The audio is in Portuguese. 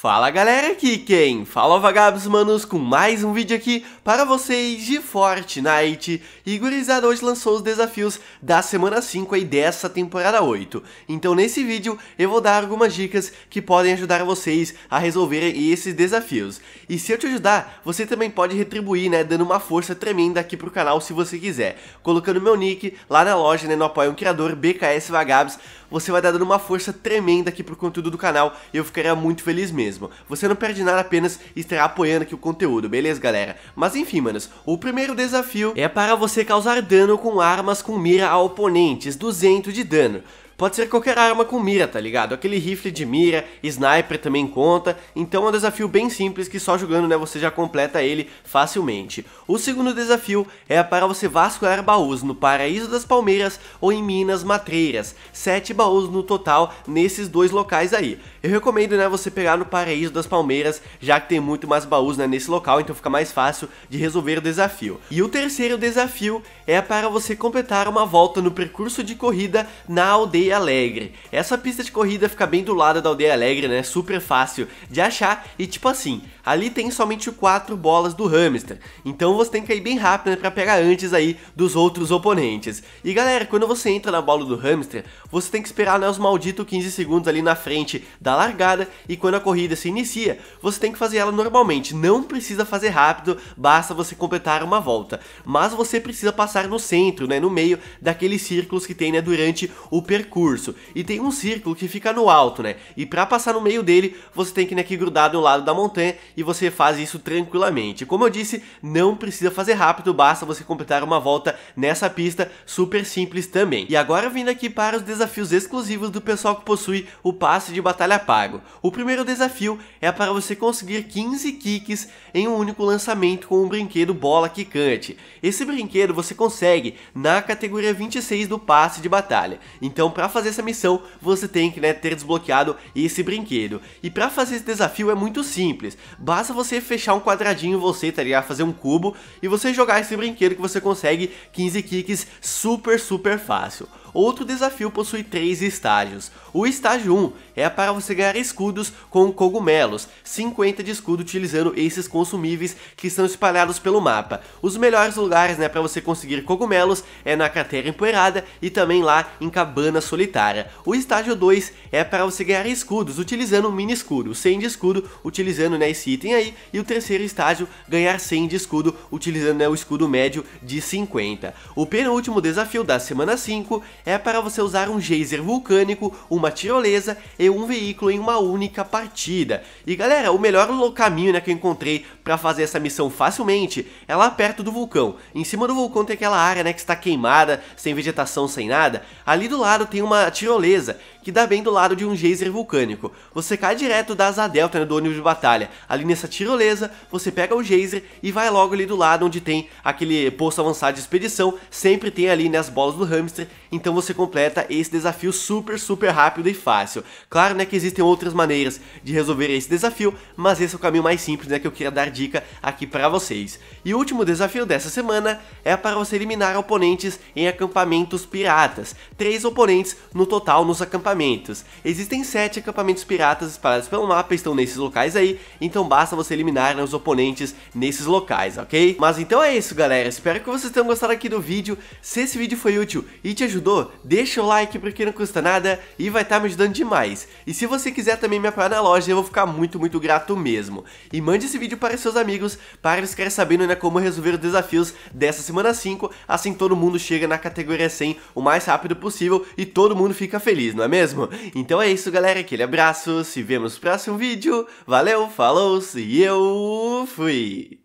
Fala galera, aqui quem? Fala vagabos manos com mais um vídeo aqui para vocês de Fortnite E gurizada hoje lançou os desafios da semana 5 e dessa temporada 8 Então nesse vídeo eu vou dar algumas dicas que podem ajudar vocês a resolverem esses desafios E se eu te ajudar, você também pode retribuir, né, dando uma força tremenda aqui pro canal se você quiser Colocando meu nick lá na loja, né, no Apoio um Criador BKS Vagabos Você vai dar dando uma força tremenda aqui pro conteúdo do canal e eu ficaria muito feliz mesmo mesmo. Você não perde nada apenas estará apoiando aqui o conteúdo, beleza, galera? Mas enfim, manos, o primeiro desafio é para você causar dano com armas com mira a oponentes, 200 de dano pode ser qualquer arma com mira, tá ligado? Aquele rifle de mira, sniper também conta, então é um desafio bem simples que só jogando né, você já completa ele facilmente. O segundo desafio é para você vasculhar baús no Paraíso das Palmeiras ou em Minas Matreiras, 7 baús no total nesses dois locais aí. Eu recomendo né, você pegar no Paraíso das Palmeiras, já que tem muito mais baús né, nesse local, então fica mais fácil de resolver o desafio. E o terceiro desafio é para você completar uma volta no percurso de corrida na aldeia Aldeia Alegre. Essa pista de corrida fica bem do lado da Aldeia Alegre, né? Super fácil de achar e tipo assim, ali tem somente quatro bolas do hamster. Então você tem que ir bem rápido né, para pegar antes aí dos outros oponentes. E galera, quando você entra na bola do hamster, você tem que esperar né, os malditos 15 segundos ali na frente da largada e quando a corrida se inicia, você tem que fazer ela normalmente. Não precisa fazer rápido, basta você completar uma volta. Mas você precisa passar no centro, né, no meio daqueles círculos que tem né, durante o percurso curso. E tem um círculo que fica no alto, né? E para passar no meio dele, você tem que né, que grudar no lado da montanha e você faz isso tranquilamente. Como eu disse, não precisa fazer rápido, basta você completar uma volta nessa pista, super simples também. E agora vindo aqui para os desafios exclusivos do pessoal que possui o passe de batalha pago. O primeiro desafio é para você conseguir 15 kicks em um único lançamento com um brinquedo bola quicante. Esse brinquedo você consegue na categoria 26 do passe de batalha. Então para fazer essa missão, você tem que né, ter desbloqueado esse brinquedo. E para fazer esse desafio é muito simples, basta você fechar um quadradinho você, tá ligado? Fazer um cubo e você jogar esse brinquedo que você consegue 15 kicks super, super fácil. Outro desafio possui três estágios. O estágio 1 é para você ganhar escudos com cogumelos, 50 de escudo utilizando esses consumíveis que estão espalhados pelo mapa. Os melhores lugares né, para você conseguir cogumelos é na cratera empoeirada e também lá em cabana solitária. O estágio 2 é para você ganhar escudos utilizando mini escudo, 100 de escudo utilizando né, esse item aí. E o terceiro estágio, ganhar 100 de escudo utilizando né, o escudo médio de 50. O penúltimo desafio da semana 5 é para você usar um geyser vulcânico, uma tirolesa e um veículo em uma única partida. E galera, o melhor caminho né, que eu encontrei para fazer essa missão facilmente é lá perto do vulcão. Em cima do vulcão tem aquela área né, que está queimada, sem vegetação, sem nada. Ali do lado tem uma tirolesa que dá bem do lado de um geyser vulcânico. Você cai direto da asa delta né, do ônibus de batalha. Ali nessa tirolesa, você pega o geyser e vai logo ali do lado onde tem aquele posto avançado de expedição. Sempre tem ali né, as bolas do hamster então você completa esse desafio super, super rápido e fácil. Claro, né, que existem outras maneiras de resolver esse desafio, mas esse é o caminho mais simples, né, que eu queria dar dica aqui para vocês. E o último desafio dessa semana é para você eliminar oponentes em acampamentos piratas. Três oponentes no total nos acampamentos. Existem sete acampamentos piratas espalhados pelo mapa, estão nesses locais aí, então basta você eliminar né, os oponentes nesses locais, ok? Mas então é isso, galera. Espero que vocês tenham gostado aqui do vídeo. Se esse vídeo foi útil e te ajudou ajudou, deixa o like porque não custa nada e vai estar tá me ajudando demais. E se você quiser também me apoiar na loja, eu vou ficar muito, muito grato mesmo. E mande esse vídeo para seus amigos, para eles querem sabendo ainda como resolver os desafios dessa semana 5, assim todo mundo chega na categoria 100 o mais rápido possível e todo mundo fica feliz, não é mesmo? Então é isso galera, aquele abraço, se vemos no próximo vídeo, valeu, falou e eu fui!